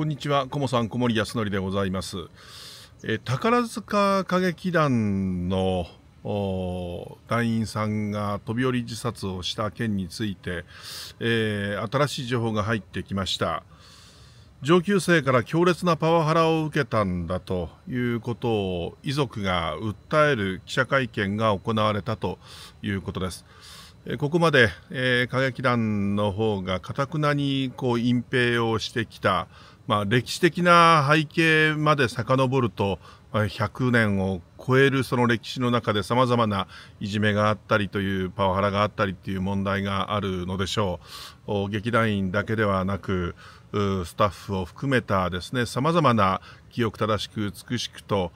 こんにちは、こもさん、小森康則でございます。え宝塚歌劇団の団員さんが飛び降り自殺をした件について、えー、新しい情報が入ってきました。上級生から強烈なパワハラを受けたんだということを遺族が訴える記者会見が行われたということです。ここまで、えー、歌劇団の方がかたくなにこう隠蔽をしてきたまあ、歴史的な背景まで遡ると、100年を超えるその歴史の中で様々ないじめがあったりというパワハラがあったりという問題があるのでしょう。劇団員だけではなく、スタッフを含めたですね、様々な記憶正しく美しくと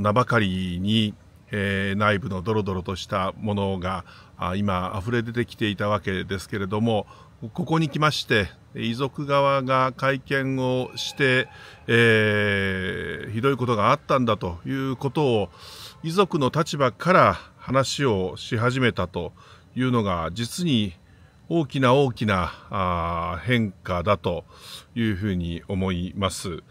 名ばかりに、えー、内部のドロドロとしたものが今溢れ出てきていたわけですけれども、ここに来まして、遺族側が会見をして、えー、ひどいことがあったんだということを、遺族の立場から話をし始めたというのが、実に大きな大きな変化だというふうに思います。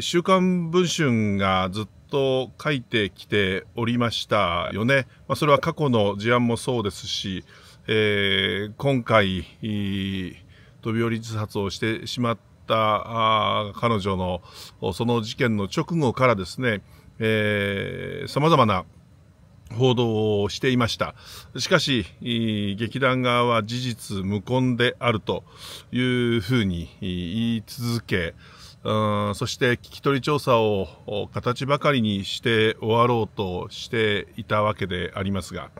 週刊文春がずっと書いてきておりましたよね。まあ、それは過去の事案もそうですし、えー、今回、飛び降り自殺をしてしまった彼女のその事件の直後からですね、えー、様々な報道をしていました。しかし、劇団側は事実無根であるというふうに言い続け、そして聞き取り調査を形ばかりにして終わろうとしていたわけでありますが、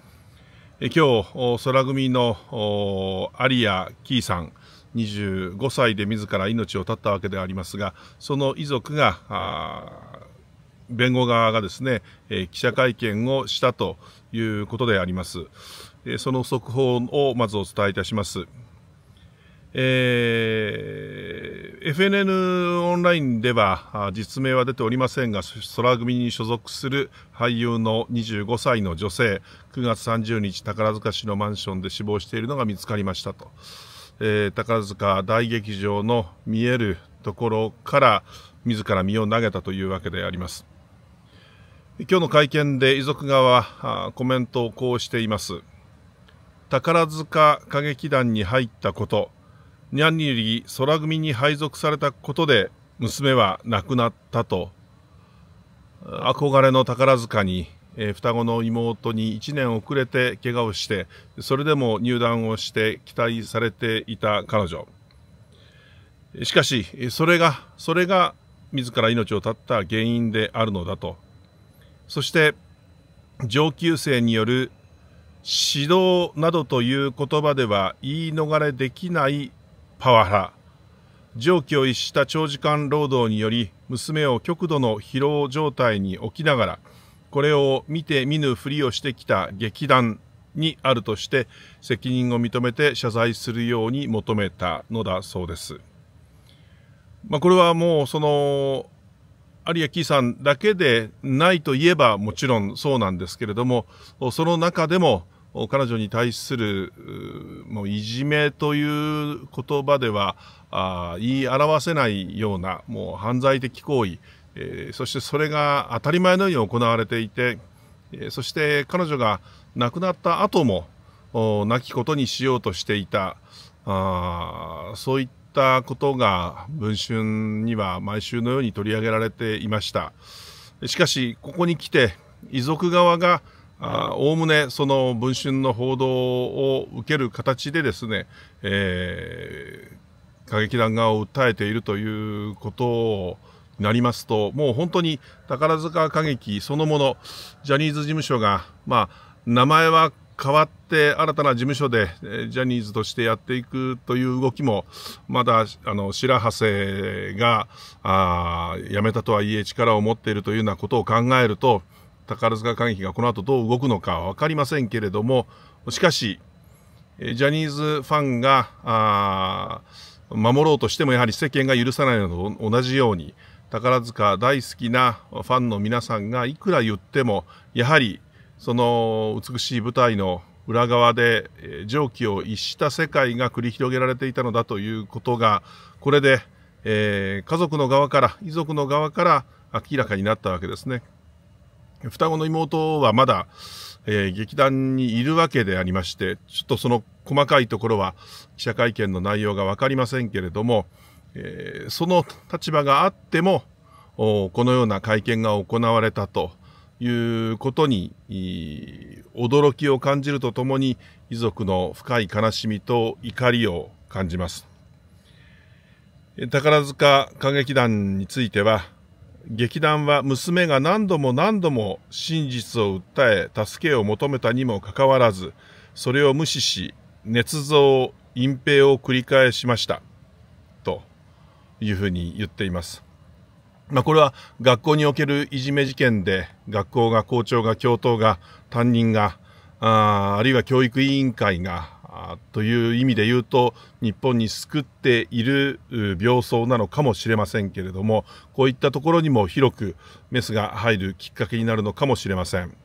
え今日空組のアリア・キーさん25歳で自ら命を絶ったわけでありますがその遺族が弁護側がですね、え記者会見をしたということであります、えその速報をまずお伝えいたしますえー、FNN オンラインでは実名は出ておりませんが空組に所属する俳優の25歳の女性9月30日宝塚市のマンションで死亡しているのが見つかりましたと、えー、宝塚大劇場の見えるところから自ら身を投げたというわけであります今日の会見で遺族側はコメントをこうしています宝塚歌劇団に入ったことニャンにり空組に配属されたことで娘は亡くなったと憧れの宝塚に、えー、双子の妹に1年遅れて怪我をしてそれでも入団をして期待されていた彼女しかしそれがそれが自ら命を絶った原因であるのだとそして上級生による指導などという言葉では言い逃れできないパワハラ常軌を逸した長時間労働により娘を極度の疲労状態に置きながらこれを見て見ぬふりをしてきた劇団にあるとして責任を認めて謝罪するように求めたのだそうです。まあ、これはもうその有明さんだけでないといえばもちろんそうなんですけれどもその中でも彼女に対するもういじめという言葉ではあ言い表せないようなもう犯罪的行為、えー、そしてそれが当たり前のように行われていて、えー、そして彼女が亡くなった後も亡きことにしようとしていたあそういったことが文春には毎週のように取り上げられていましたしかしここに来て遺族側がおおむねその文春の報道を受ける形でですね、えー、過激団側を訴えているということをなりますと、もう本当に宝塚歌劇そのもの、ジャニーズ事務所が、まあ、名前は変わって新たな事務所でジャニーズとしてやっていくという動きも、まだ、あの、白波瀬が、あ辞めたとはいえ力を持っているというようなことを考えると、宝塚会議がこの後どう動くのか分かりませんけれども、しかし、ジャニーズファンが守ろうとしてもやはり世間が許さないのと同じように、宝塚大好きなファンの皆さんがいくら言っても、やはりその美しい舞台の裏側で常軌を逸した世界が繰り広げられていたのだということが、これで、えー、家族の側から、遺族の側から明らかになったわけですね。双子の妹はまだ、えー、劇団にいるわけでありまして、ちょっとその細かいところは記者会見の内容がわかりませんけれども、えー、その立場があっても、このような会見が行われたということに、驚きを感じるとともに、遺族の深い悲しみと怒りを感じます。宝塚歌劇団については、劇団は娘が何度も何度も真実を訴え助けを求めたにもかかわらずそれを無視し捏造隠蔽を繰り返しましたというふうに言っています。まあ、これは学校におけるいじめ事件で学校が校長が教頭が担任がああるいは教育委員会があという意味で言うと日本に救っている病巣なのかもしれませんけれどもこういったところにも広くメスが入るきっかけになるのかもしれません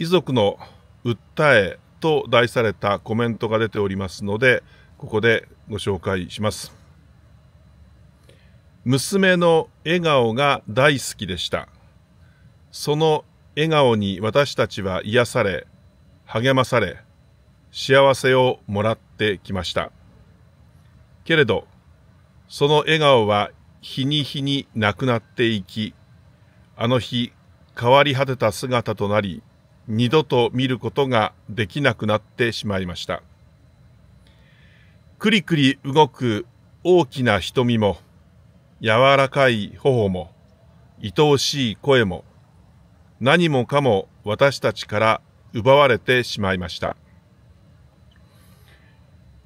遺族の訴えと題されたコメントが出ておりますのでここでご紹介します娘の笑顔が大好きでしたその笑顔に私たちは癒され励まされ幸せをもらってきました。けれど、その笑顔は日に日になくなっていき、あの日変わり果てた姿となり、二度と見ることができなくなってしまいました。くりくり動く大きな瞳も、柔らかい頬も、愛おしい声も、何もかも私たちから奪われてしまいました。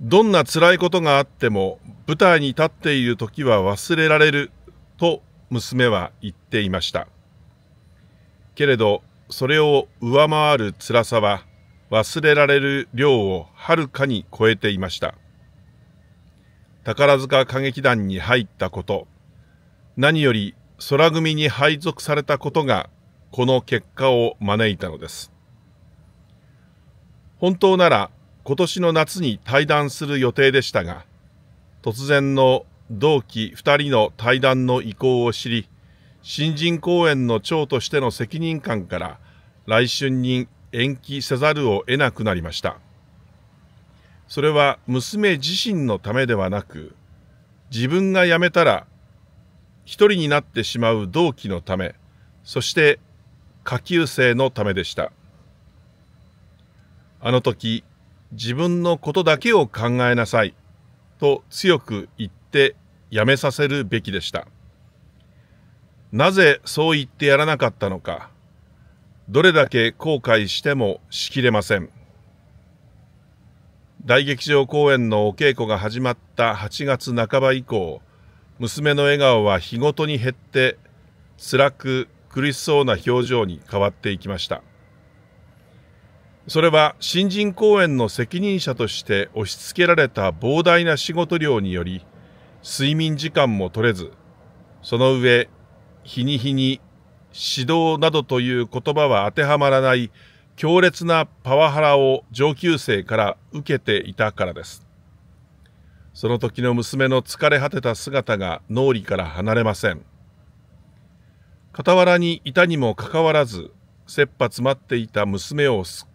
どんな辛いことがあっても舞台に立っている時は忘れられると娘は言っていましたけれどそれを上回る辛さは忘れられる量をはるかに超えていました宝塚歌劇団に入ったこと何より空組に配属されたことがこの結果を招いたのです本当なら今年の夏に対談する予定でしたが、突然の同期2人の対談の意向を知り、新人公演の長としての責任感から来春に延期せざるを得なくなりました。それは娘自身のためではなく、自分が辞めたら一人になってしまう同期のため、そして下級生のためでした。あの時、自分のことだけを考えなさいと強く言ってやめさせるべきでした。なぜそう言ってやらなかったのか、どれだけ後悔してもしきれません。大劇場公演のお稽古が始まった8月半ば以降、娘の笑顔は日ごとに減って、辛く苦しそうな表情に変わっていきました。それは新人公演の責任者として押し付けられた膨大な仕事量により、睡眠時間も取れず、その上、日に日に指導などという言葉は当てはまらない強烈なパワハラを上級生から受けていたからです。その時の娘の疲れ果てた姿が脳裏から離れません。傍らにいたにもかかわらず、切羽詰まっていた娘を救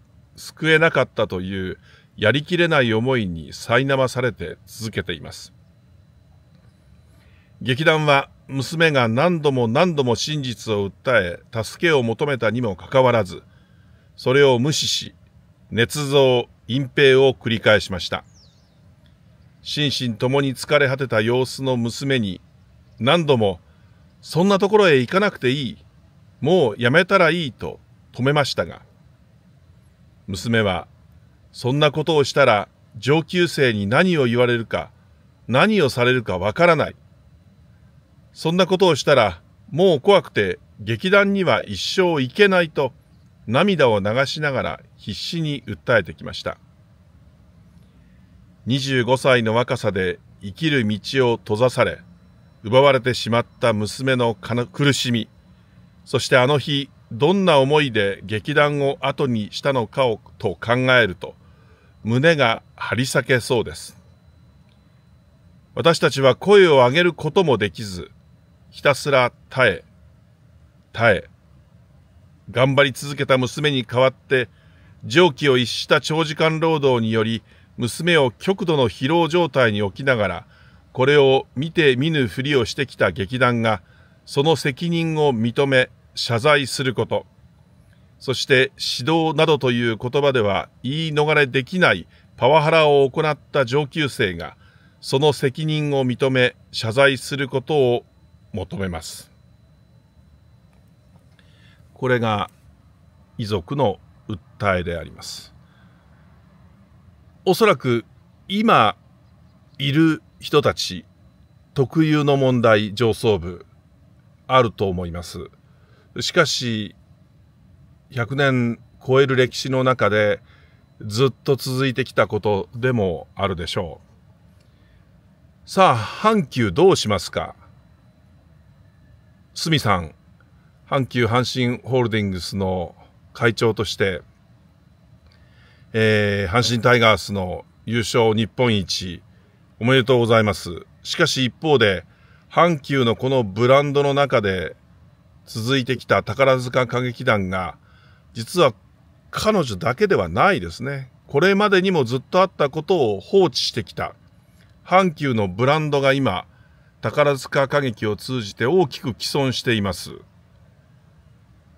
救えなかったというやりきれない思いに苛まされて続けています。劇団は娘が何度も何度も真実を訴え、助けを求めたにもかかわらず、それを無視し、捏造、隠蔽を繰り返しました。心身ともに疲れ果てた様子の娘に、何度も、そんなところへ行かなくていい、もうやめたらいいと止めましたが、娘は、そんなことをしたら上級生に何を言われるか、何をされるかわからない。そんなことをしたら、もう怖くて劇団には一生行けないと、涙を流しながら必死に訴えてきました。25歳の若さで生きる道を閉ざされ、奪われてしまった娘の苦しみ、そしてあの日どんな思いで劇団を後にしたのかをと考えると胸が張り裂けそうです私たちは声を上げることもできずひたすら耐え耐え頑張り続けた娘に代わって常軌を逸した長時間労働により娘を極度の疲労状態に置きながらこれを見て見ぬふりをしてきた劇団がその責任を認め謝罪すること、そして指導などという言葉では言い逃れできないパワハラを行った上級生が、その責任を認め謝罪することを求めます。これが遺族の訴えであります。おそらく今いる人たち特有の問題上層部あると思います。しかし、100年超える歴史の中でずっと続いてきたことでもあるでしょう。さあ、阪急どうしますか鷲見さん、阪急阪神ホールディングスの会長として、えー、阪神タイガースの優勝日本一、おめでとうございます。しかし一方で、阪急のこのブランドの中で続いてきた宝塚歌劇団が、実は彼女だけではないですね。これまでにもずっとあったことを放置してきた。阪急のブランドが今、宝塚歌劇を通じて大きく既存しています。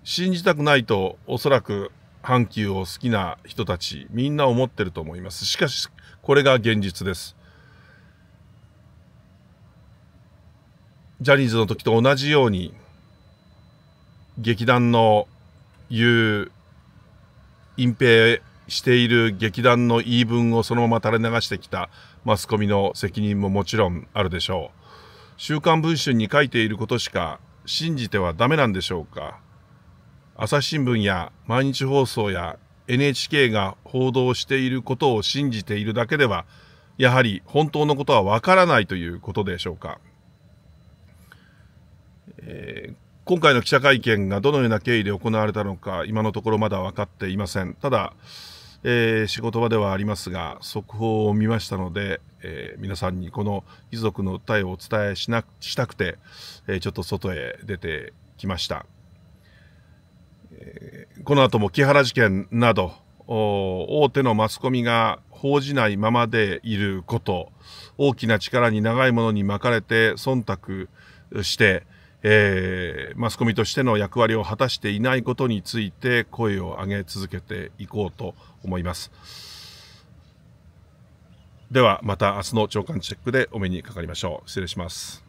信じたくないと、おそらく阪急を好きな人たち、みんな思ってると思います。しかし、これが現実です。ジャニーズの時と同じように、劇団の言う隠蔽している劇団の言い分をそのまま垂れ流してきたマスコミの責任ももちろんあるでしょう。週刊文春に書いていることしか信じてはダメなんでしょうか。朝日新聞や毎日放送や NHK が報道していることを信じているだけでは、やはり本当のことはわからないということでしょうか。えー、今回の記者会見がどのような経緯で行われたのか、今のところまだ分かっていません。ただ、えー、仕事場ではありますが、速報を見ましたので、えー、皆さんにこの遺族の訴えをお伝えしなしたくて、えー、ちょっと外へ出てきました。えー、この後も木原事件など、大手のマスコミが報じないままでいること、大きな力に長いものに巻かれて忖度して、えー、マスコミとしての役割を果たしていないことについて声を上げ続けていこうと思います。ではまた明日の朝刊チェックでお目にかかりましょう。失礼します。